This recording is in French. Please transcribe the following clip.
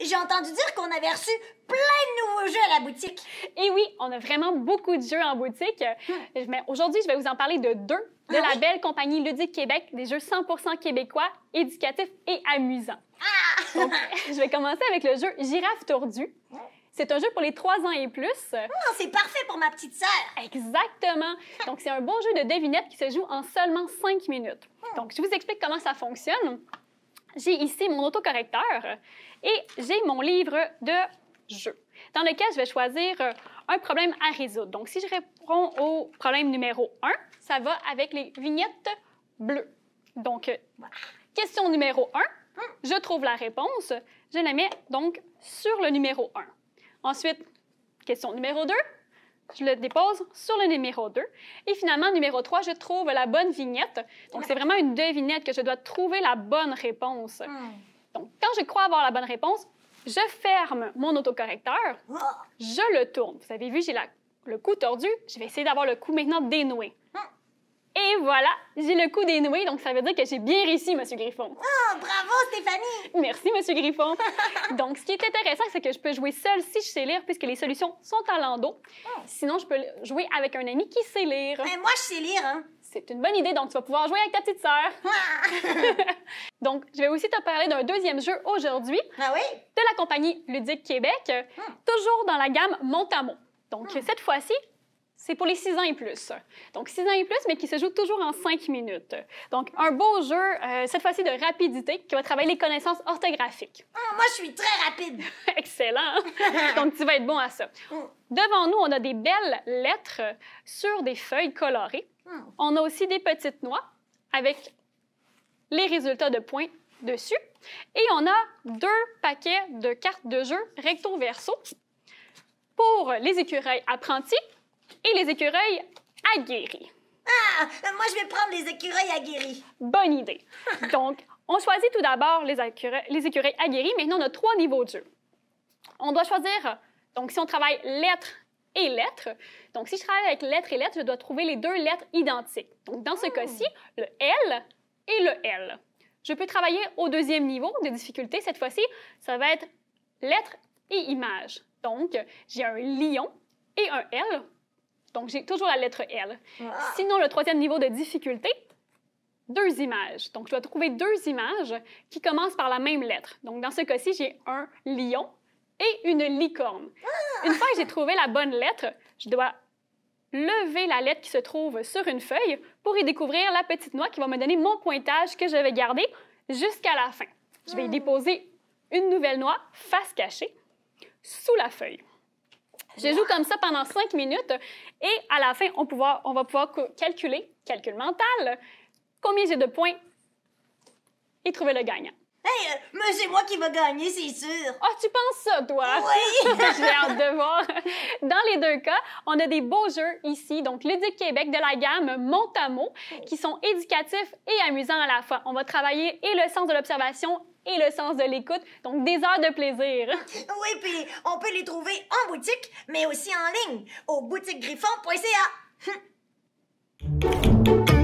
j'ai entendu dire qu'on avait reçu plein de nouveaux jeux à la boutique. Et oui, on a vraiment beaucoup de jeux en boutique. Mais hmm. aujourd'hui, je vais vous en parler de deux de ah la belle compagnie Ludique Québec, des jeux 100% québécois, éducatifs et amusants. Ah! je vais commencer avec le jeu Girafe tordue. C'est un jeu pour les 3 ans et plus. Oh, c'est parfait pour ma petite sœur. Exactement. Donc, c'est un bon jeu de devinette qui se joue en seulement 5 minutes. Hmm. Donc, je vous explique comment ça fonctionne j'ai ici mon autocorrecteur et j'ai mon livre de jeu, dans lequel je vais choisir euh, un problème à résoudre. Donc, si je réponds au problème numéro 1, ça va avec les vignettes bleues. Donc, euh, question numéro 1, je trouve la réponse, je la mets donc sur le numéro 1. Ensuite, question numéro 2, je le dépose sur le numéro 2. Et finalement, numéro 3, je trouve la bonne vignette. Donc, c'est vraiment une devinette que je dois trouver la bonne réponse. Hmm. Donc, quand je crois avoir la bonne réponse, je ferme mon autocorrecteur, ah! je le tourne. Vous avez vu, j'ai le cou tordu. Je vais essayer d'avoir le cou maintenant dénoué. Hmm. Et voilà, j'ai le coup dénoué, donc ça veut dire que j'ai bien réussi, Monsieur Griffon. Oh, bravo, Stéphanie! Merci, Monsieur Griffon. donc, ce qui est intéressant, c'est que je peux jouer seule si je sais lire, puisque les solutions sont à landau. Oh. Sinon, je peux jouer avec un ami qui sait lire. Mais ben, moi, je sais lire, hein? C'est une bonne idée, donc tu vas pouvoir jouer avec ta petite sœur. Ah! donc, je vais aussi te parler d'un deuxième jeu aujourd'hui. Ah oui? De la compagnie Ludique Québec, hmm. toujours dans la gamme montamont Donc, hmm. cette fois-ci, c'est pour les 6 ans et plus. Donc, 6 ans et plus, mais qui se joue toujours en 5 minutes. Donc, un beau jeu, euh, cette fois-ci de rapidité, qui va travailler les connaissances orthographiques. Ah, moi, je suis très rapide. Excellent. Donc, tu vas être bon à ça. Mm. Devant nous, on a des belles lettres sur des feuilles colorées. Mm. On a aussi des petites noix avec les résultats de points dessus. Et on a deux paquets de cartes de jeu recto-verso pour les écureuils apprentis et les écureuils aguerris. Ah! Moi, je vais prendre les écureuils aguerris. Bonne idée. Donc, on choisit tout d'abord les, les, écureuils aguerris. Maintenant, on a trois niveaux de jeu. On doit choisir, donc si on travaille lettres et lettres, donc si je travaille avec lettres et lettres, je dois trouver les deux lettres identiques. Donc, dans ce hmm. cas-ci, le L et le L. Je peux travailler au deuxième niveau de difficulté. Cette fois-ci, ça va être lettres et images. Donc, j'ai un lion et un L donc, j'ai toujours la lettre L. Ah. Sinon, le troisième niveau de difficulté, deux images. Donc, je dois trouver deux images qui commencent par la même lettre. Donc, dans ce cas-ci, j'ai un lion et une licorne. Ah. Une fois que j'ai trouvé la bonne lettre, je dois lever la lettre qui se trouve sur une feuille pour y découvrir la petite noix qui va me donner mon pointage que je vais garder jusqu'à la fin. Je vais y ah. déposer une nouvelle noix face cachée sous la feuille. Je joue comme ça pendant cinq minutes et à la fin, on, va pouvoir calculer, calcul mental, combien j'ai de points et trouver le gagnant. Eh, mais c'est moi qui vais gagner, c'est sûr. Ah, oh, tu penses ça, toi? Oui! J'ai hâte de voir. Dans les deux cas, on a des beaux jeux ici, donc l'Éduque Québec de la gamme Montamo, qui sont éducatifs et amusants à la fois. On va travailler et le sens de l'observation et le sens de l'écoute. Donc, des heures de plaisir. Oui, puis on peut les trouver en boutique, mais aussi en ligne au boutiquegriffon.ca.